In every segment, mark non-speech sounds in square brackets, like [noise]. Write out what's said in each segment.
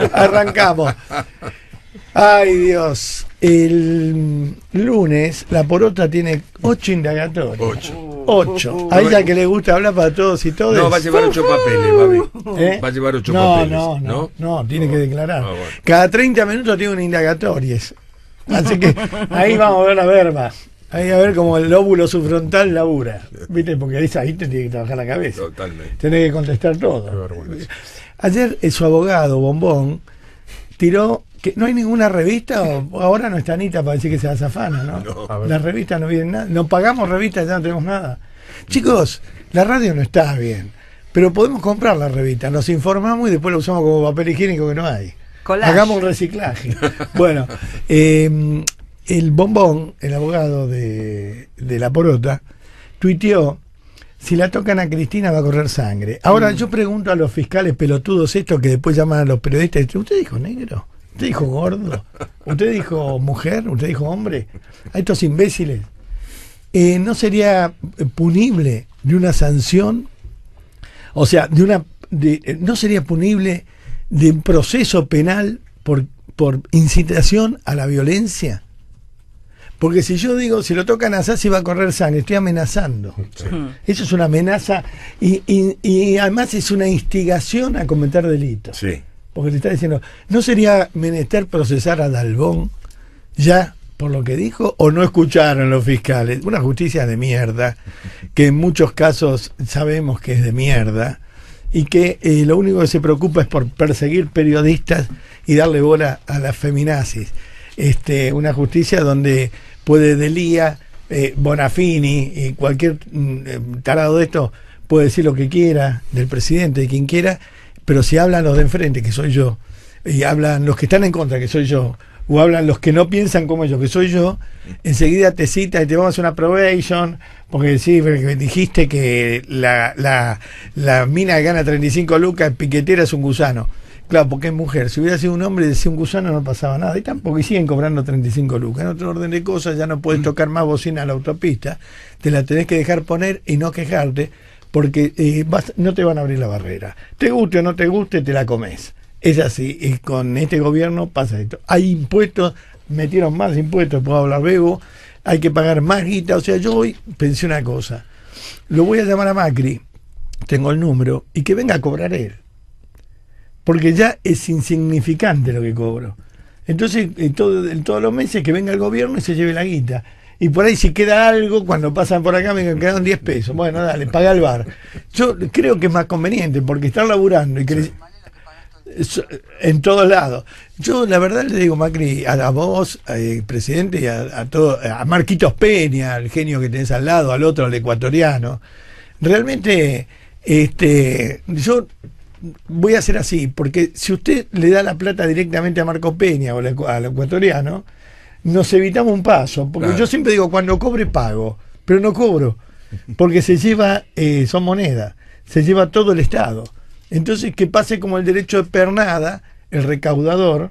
[laughs] Arrancamos. Ay Dios. El lunes la porota tiene ocho indagatorios. Ocho. Ocho. A ella que le gusta hablar para todos y todos. No, va a llevar ocho papeles, ¿Eh? Va a llevar ocho papeles. No, no, no. No, tiene que ah, declarar. Ah, Cada 30 minutos tiene un indagatorio Así que ahí vamos a ver más verba. Ahí a ver cómo el lóbulo sufrontal labura. ¿Viste? Porque ahí, te tiene que trabajar la cabeza. Totalmente. Tiene que contestar todo. Qué vergüenza. Ayer eh, su abogado, Bombón, tiró que no hay ninguna revista, o ahora no está Anita para decir que sea zafana, ¿no? no. Las revistas no vienen nada, no pagamos revistas, ya no tenemos nada. Chicos, la radio no está bien, pero podemos comprar la revista, nos informamos y después la usamos como papel higiénico que no hay. Hagamos un reciclaje. [laughs] bueno, em, el bombón, el abogado de, de la porota, tuiteó si la tocan a Cristina va a correr sangre. Ahora mm. yo pregunto a los fiscales pelotudos estos que después llaman a los periodistas, ¿usted dijo negro? ¿Usted dijo gordo? ¿Usted dijo mujer? ¿Usted dijo hombre? A estos imbéciles. Eh, ¿No sería eh, punible de una sanción? O sea, de una eh, ¿no sería punible de un proceso penal por, por incitación a la violencia? Porque si yo digo, si lo tocan a Sassi va a correr sangre, estoy amenazando. Eso es una amenaza y, además es una instigación a cometer delitos. Sí. Porque le está diciendo, ¿no sería menester procesar a Dalbón ya por lo que dijo o no escucharon los fiscales. Una justicia de mierda, que en muchos casos sabemos que es de mierda, y que eh, lo único que se preocupa es por perseguir periodistas y darle bola a las feminazis. Este, una justicia donde puede Delía, eh, Bonafini y eh, cualquier mm, eh, tarado de esto puede decir lo que quiera del presidente, de quien quiera, pero si hablan los de enfrente, que soy yo, y hablan los que están en contra, que soy yo, o hablan los que no piensan como yo, que soy yo, enseguida te cita y te vamos a una probation, porque sí, dijiste que la, la, la mina que gana 35 lucas, piquetera es un gusano. Claro, porque es mujer. Si hubiera sido un hombre Si decía un gusano no pasaba nada. Y tampoco, y siguen cobrando 35 lucas. En otro orden de cosas ya no puedes mm. tocar más bocina a la autopista. Te la tenés que dejar poner y no quejarte porque eh, vas, no te van a abrir la barrera. Te guste o no te guste, te la comes. Es así. Y con este gobierno pasa esto. Hay impuestos, metieron más impuestos, puedo hablar bebo. Hay que pagar más guita. O sea, yo hoy pensé una cosa. Lo voy a llamar a Macri, tengo el número, y que venga a cobrar él porque ya es insignificante lo que cobro. Entonces, todo, en todos los meses que venga el gobierno y se lleve la guita. Y por ahí si queda algo, cuando pasan por acá me quedan 10 pesos. Bueno, dale, paga el bar. Yo creo que es más conveniente, porque están laburando y en todos lados. Yo la verdad le digo, Macri, a, la vos, eh, presidente, y a, todo, a Marquitos Peña, al genio que tenés al lado, al otro, al ecuatoriano. Realmente, este, yo voy a hacer así, porque si usted le da la plata directamente a Marco Peña o al ecuatoriano, nos evitamos un paso. Porque yo siempre digo, cuando cobre, pago, pero no cobro, porque se lleva, eh, son monedas, se lleva todo el Estado. Entonces, que pase como el derecho de pernada, el recaudador,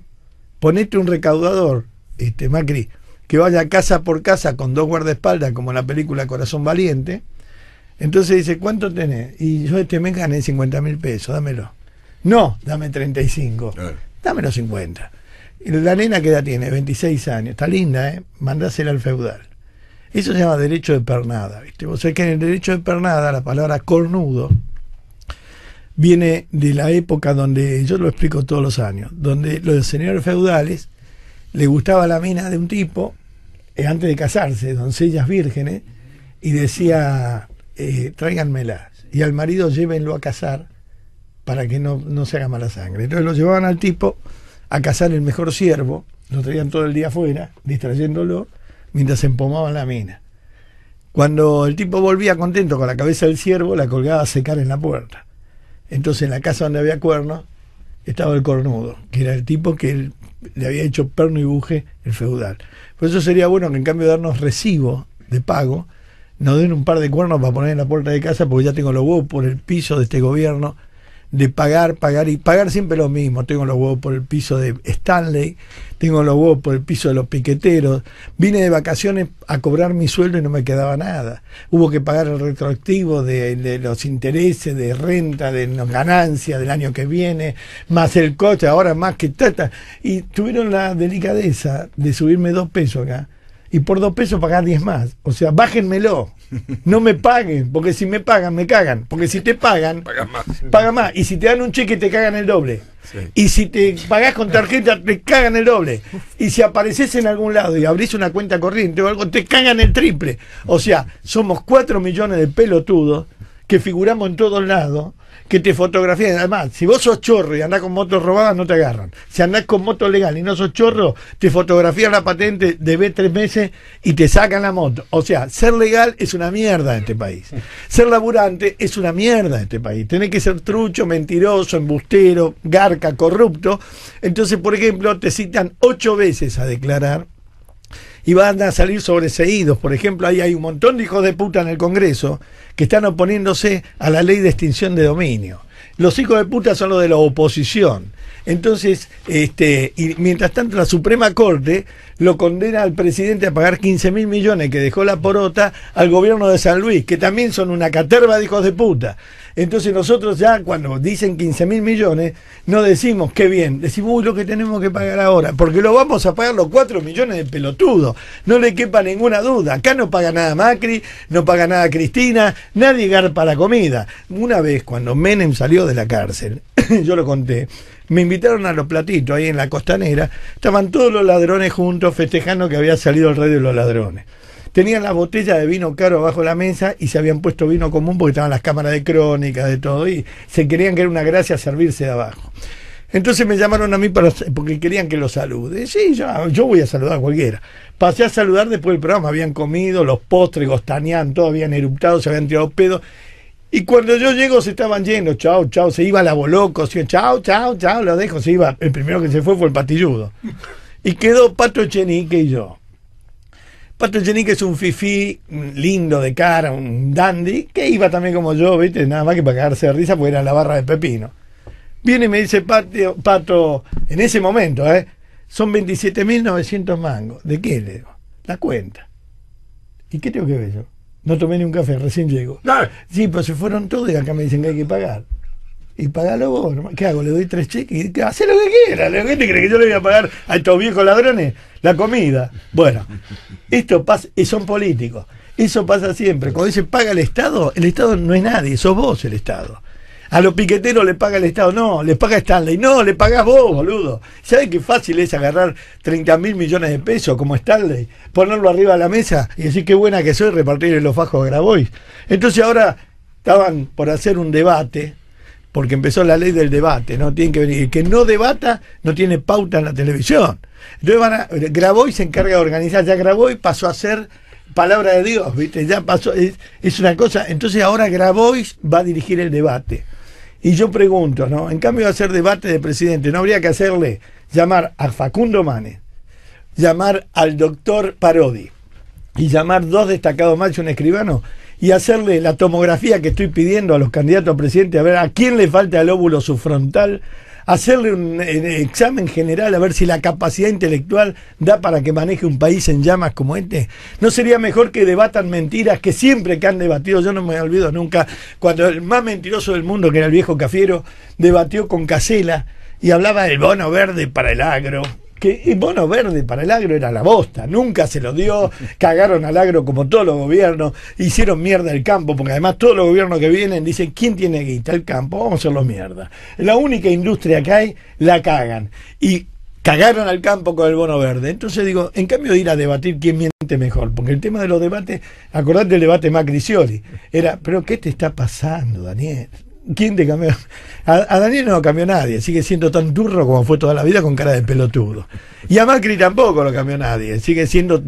ponete un recaudador, este Macri, que vaya casa por casa con dos guardaespaldas, como en la película Corazón Valiente, entonces dice, ¿cuánto tenés? Y yo este mes gané 50 mil pesos, dámelo. No, dame 35. Dámelo los 50. La nena que edad tiene, 26 años, está linda, ¿eh? Mandásela al feudal. Eso se llama derecho de pernada, ¿viste? Vos sabés que en el derecho de pernada la palabra cornudo viene de la época donde, yo lo explico todos los años, donde los señores feudales le gustaba la mina de un tipo eh, antes de casarse, doncellas vírgenes, y decía, eh, tráiganmela. Y al marido llévenlo a cazar para que no, se haga mala sangre. Entonces lo llevaban al tipo a cazar el mejor siervo, lo traían todo el día afuera, distrayéndolo, mientras empomaban la mina. Cuando el tipo volvía contento con la cabeza del ciervo, la colgaba a secar en la puerta. Entonces en la casa donde había cuernos estaba el cornudo, que era el tipo que le había hecho perno y buje el feudal. Por pues eso sería bueno que en cambio darnos recibo de pago, nos den un par de cuernos para poner en la puerta de casa, porque ya tengo los huevos por el piso de este gobierno, de pagar, pagar y pagar siempre lo mismo. Tengo los huevos por el piso de Stanley, tengo los huevos por el piso de los piqueteros. Vine de vacaciones a cobrar mi sueldo y no me quedaba nada. Hubo que pagar el retroactivo de, los intereses, de renta, de ganancias del año que viene, más el coche, ahora más que tata. Y tuvieron la delicadeza de subirme dos pesos acá y por dos pesos pagás diez más. O sea, bájenmelo. No me paguen, porque si me pagan, me cagan. Porque si te pagan, pagan más. Paga más. Y si te dan un cheque, te cagan el doble. Y si te pagás con tarjeta, te cagan el doble. Y si apareces en algún lado y abrís una cuenta corriente o algo, te cagan el triple. O sea, somos cuatro millones de pelotudos que figuramos en todos lados que te fotografían. Además, si vos sos chorro y andás con motos robadas, no te agarran. Si andás con moto legal y no sos chorro, te fotografían la patente, de vez tres meses y te sacan la moto. O sea, ser legal es una mierda en este país. [laughs] Ser laburante es una mierda en este país. Tenés que ser trucho, mentiroso, embustero, garca, corrupto. Entonces, por ejemplo, te citan ocho veces a declarar y van a salir sobreseídos. Por ejemplo, ahí hay un montón de hijos de puta en el Congreso que están oponiéndose a la ley de extinción de dominio. Los hijos de puta son los de la oposición. Entonces, este, y mientras tanto la Suprema Corte lo condena al presidente a pagar 15 mil millones que dejó la porota al gobierno de San Luis, que también son una caterva de hijos de puta. Entonces nosotros ya cuando dicen 15 mil millones, no decimos qué bien, decimos uy, lo que tenemos que pagar ahora, porque lo vamos a pagar los 4 millones de pelotudo no le quepa ninguna duda, acá no paga nada Macri, no paga nada Cristina, nadie garpa la comida. Una vez cuando Menem salió de la cárcel, [coughs] yo lo conté, me invitaron a los platitos ahí en la costanera, estaban todos los ladrones juntos festejando que había salido el rey de los ladrones. Tenían la botella de vino caro abajo la mesa y se habían puesto vino común porque estaban las cámaras de crónicas, de todo, y se creían que era una gracia servirse de abajo. Entonces me llamaron a mí porque querían que lo salude. Sí, yo, yo voy a saludar a cualquiera. Pasé a saludar después del programa. Habían comido los postres, gostanean, todos habían eruptado, se habían tirado pedos y cuando yo llego se estaban yendo, chao, chao, se iba la boloco, chao, chao, chao, lo dejo, se iba. El primero que se fue fue el patilludo. Y quedó Pato Chenique y yo. Pato Chenique es un fifí lindo de cara, un dandy, que iba también como yo, ¿viste? Nada más que para cagarse de risa porque era la barra de Pepino. Viene y me dice Pato, Pato en ese momento, ¿eh? Son 27.900 mangos. ¿De qué le digo? La cuenta. ¿Y qué tengo que ver yo? No tomé ni un café, recién llego. Sí, pero se fueron todos y acá me dicen que hay que pagar. Y pagalo vos, ¿qué hago? Le doy tres cheques y hace lo que quiera. ¿Qué te crees que yo le voy a pagar a estos viejos ladrones? La comida. Bueno, esto pasa, Y son políticos. Eso pasa siempre. Cuando dice paga el Estado, el Estado no es nadie, sos vos el Estado. A los piqueteros le paga el Estado, no, le paga Stanley, no, le pagás vos, boludo. ¿Sabes qué fácil es agarrar 30 mil millones de pesos como Stanley, ponerlo arriba de la mesa y decir qué buena que soy repartirle los fajos a Grabois? Entonces ahora estaban por hacer un debate, porque empezó la ley del debate, ¿no? Tienen que venir. El que no debata no tiene pauta en la televisión. Entonces van Grabois se encarga de organizar, ya Grabois pasó a ser palabra de Dios, ¿viste? Ya pasó, es, es una cosa. Entonces ahora Grabois va a dirigir el debate. Y yo pregunto, ¿no? En cambio de hacer debate de presidente, ¿no habría que hacerle llamar a Facundo Manes, llamar al doctor Parodi y llamar dos destacados más y un escribano y hacerle la tomografía que estoy pidiendo a los candidatos a presidente, a ver a quién le falta el óvulo subfrontal, hacerle un eh, examen general a ver si la capacidad intelectual da para que maneje un país en llamas como este? ¿No sería mejor que debatan mentiras que siempre que han debatido, yo no me olvido nunca, cuando el más mentiroso del mundo, que era el viejo Cafiero, debatió con Casela y hablaba del bono verde para el agro, que el bono verde para el agro era la bosta, nunca se lo dio, [laughs] cagaron al agro como todos los gobiernos, hicieron mierda el campo, porque además todos los gobiernos que vienen dicen, ¿quién tiene guita? El campo, vamos a hacerlo mierda. La única industria que hay, la cagan. Y cagaron al campo con el bono verde. Entonces digo, en cambio de ir a debatir quién miente mejor, porque el tema de los debates, acordate el debate macri era, pero ¿qué te está pasando, Daniel? ¿Quién te cambió? A, Daniel no lo cambió nadie, sigue siendo tan turro como fue toda la vida con cara de pelotudo. Y a Macri tampoco lo cambió nadie, sigue siendo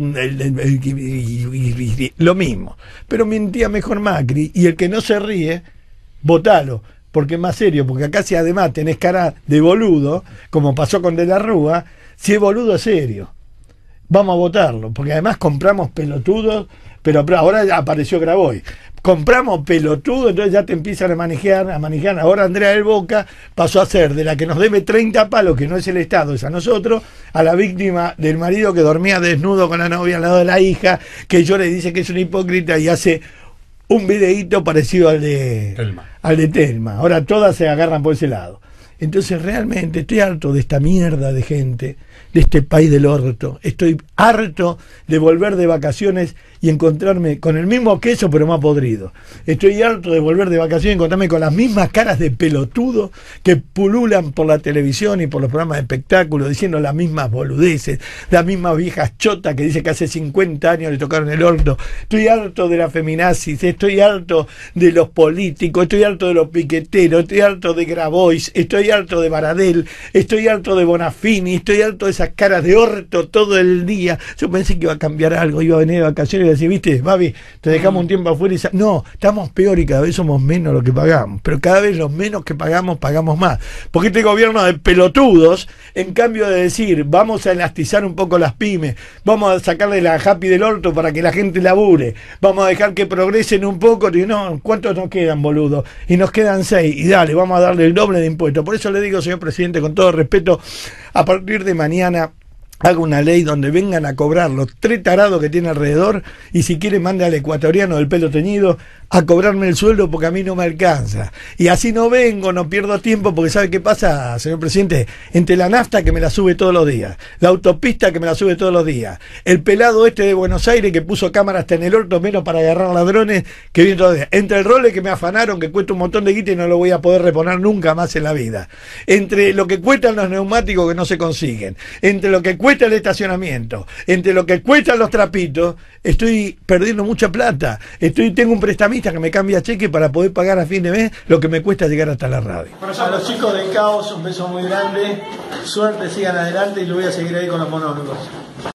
lo mismo. Pero mentía mejor Macri y el que no se ríe, votalo, porque es más serio, porque acá si además tenés cara de boludo, como pasó con De la Rúa, si es boludo es serio. Vamos a votarlo, porque además compramos pelotudos pero ahora apareció Graboy. Compramos pelotudo, entonces ya te empiezan a manejar, a manejar. Ahora Andrea del Boca pasó a ser de la que nos debe 30 palos, que no es el Estado, es a nosotros, a la víctima del marido que dormía desnudo con la novia al lado de la hija, que yo le dice que es un hipócrita y hace un videíto parecido al de al de Telma. Ahora todas se agarran por ese lado. Entonces realmente estoy harto de esta mierda de gente, de este país del orto. Estoy harto de volver de vacaciones y encontrarme con el mismo queso pero más podrido. Estoy harto de volver de vacaciones y encontrarme con las mismas caras de pelotudo que pululan por la televisión y por los programas de espectáculos diciendo las mismas boludeces, las mismas viejas chotas que dice que hace 50 años le tocaron el orto Estoy harto de la feminazis, estoy harto de los políticos, estoy harto de los piqueteros, estoy harto de Grabois, estoy harto de Baradel, estoy harto de Bonafini, estoy harto de esas caras de orto todo el día. Yo pensé que iba a cambiar algo, iba a venir de vacaciones decir, viste, Babi, te dejamos un mm. tiempo afuera y no, estamos peor y cada vez somos menos lo que pagamos, pero cada vez los menos que pagamos pagamos más. Porque este gobierno de pelotudos, en cambio de decir, vamos a elastizar un poco las pymes, vamos a sacarle la happy del orto para que la gente labure, vamos a dejar que progresen un poco, y no, ¿cuántos nos quedan, boludo? Y nos quedan seis, y dale, vamos a darle el doble de impuestos. Por eso le digo, señor presidente, con todo respeto, a partir de mañana haga una ley donde vengan a cobrar los tres tarados que tiene alrededor y si quiere mande al ecuatoriano del pelo teñido, a cobrarme el sueldo porque a mí no me alcanza. Y así no vengo, no pierdo tiempo, porque ¿sabe qué pasa, señor presidente? Entre la nafta que me la sube todos los días, la autopista que me la sube todos los días, el pelado este de Buenos Aires que puso cámaras en el orto menos para agarrar ladrones que vienen todos los días, entre el role que me afanaron, que cuesta un montón de guita y no lo voy a poder reponer nunca más en la vida, entre lo que cuestan los neumáticos que no se consiguen, entre lo que cuesta el estacionamiento, entre lo que cuestan los trapitos, estoy perdiendo mucha plata, estoy tengo un prestamista que me cambia cheque para poder pagar a fin de mes lo que me cuesta llegar hasta la radio. A los chicos de Caos, un beso muy grande. Suerte, sigan adelante y lo voy a seguir ahí con los monólogos.